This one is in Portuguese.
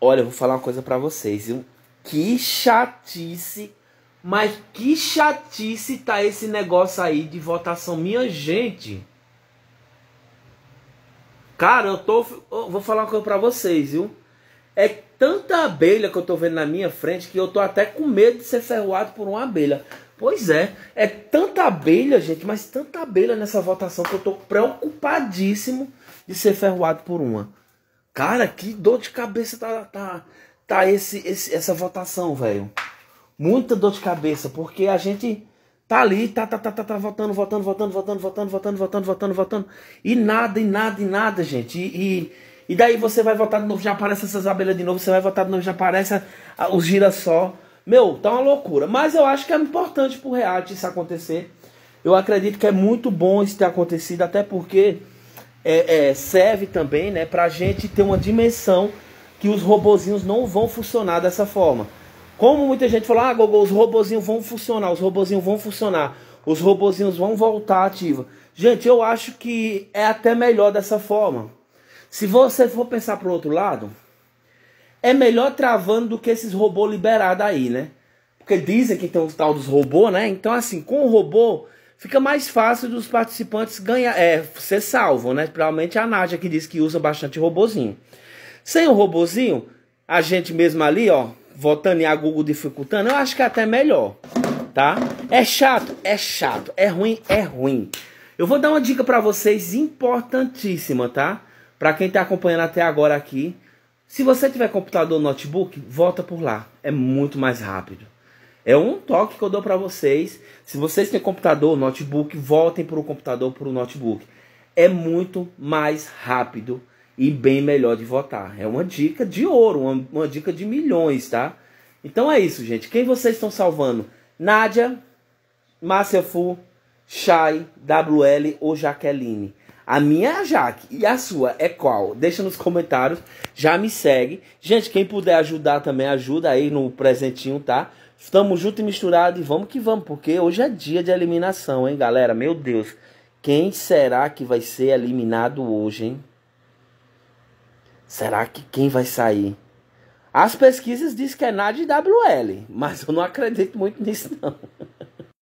Olha, eu vou falar uma coisa para vocês. Viu? Que chatice, mas que chatice tá esse negócio aí de votação, minha gente. Cara, eu tô. Eu vou falar uma coisa pra vocês, viu? É tanta abelha que eu tô vendo na minha frente que eu tô até com medo de ser ferroado por uma abelha. Pois é, é tanta abelha, gente, mas tanta abelha nessa votação que eu tô preocupadíssimo de ser ferroado por uma. Cara, que dor de cabeça tá, tá, tá esse, esse essa votação, velho. Muita dor de cabeça, porque a gente tá ali, tá, tá, tá, tá, tá votando, votando, votando, votando, votando, votando, votando, votando, votando. E nada, e nada, e nada, gente. E, e, e daí você vai votar de novo, já aparece essas abelhas de novo, você vai votar de novo, já aparece os gira os girassol. Meu, tá uma loucura. Mas eu acho que é importante pro reality isso acontecer. Eu acredito que é muito bom isso ter acontecido, até porque é, é, serve também né, para a gente ter uma dimensão que os robozinhos não vão funcionar dessa forma. Como muita gente falou, ah, os robozinhos vão funcionar, os robozinhos vão funcionar, os robozinhos vão voltar ativa. Gente, eu acho que é até melhor dessa forma. Se você for pensar para o outro lado, é melhor travando do que esses robôs liberados aí, né? Porque dizem que tem um tal dos robôs, né? Então, assim, com o robô, fica mais fácil dos participantes ganhar, é, ser salvo, né? Principalmente a Nádia que diz que usa bastante robozinho. Sem o robozinho, a gente mesmo ali, ó, votando em a Google dificultando, eu acho que é até melhor, tá? É chato, é chato, é ruim, é ruim. Eu vou dar uma dica para vocês importantíssima, tá? Para quem tá acompanhando até agora aqui, se você tiver computador notebook, volta por lá, é muito mais rápido. É um toque que eu dou para vocês. Se vocês têm computador, notebook, voltem para o computador, para o notebook. É muito mais rápido e bem melhor de votar. É uma dica de ouro, uma, uma dica de milhões, tá? Então é isso, gente. Quem vocês estão salvando? Nádia, Márcia Fu, Chay, WL ou Jaqueline? A minha é a Jaque e a sua é qual? Deixa nos comentários, já me segue. Gente, quem puder ajudar também, ajuda aí no presentinho, tá? Estamos junto e misturado e vamos que vamos, porque hoje é dia de eliminação, hein, galera? Meu Deus, quem será que vai ser eliminado hoje, hein? Será que quem vai sair? As pesquisas dizem que é Nadia e WL, mas eu não acredito muito nisso, não.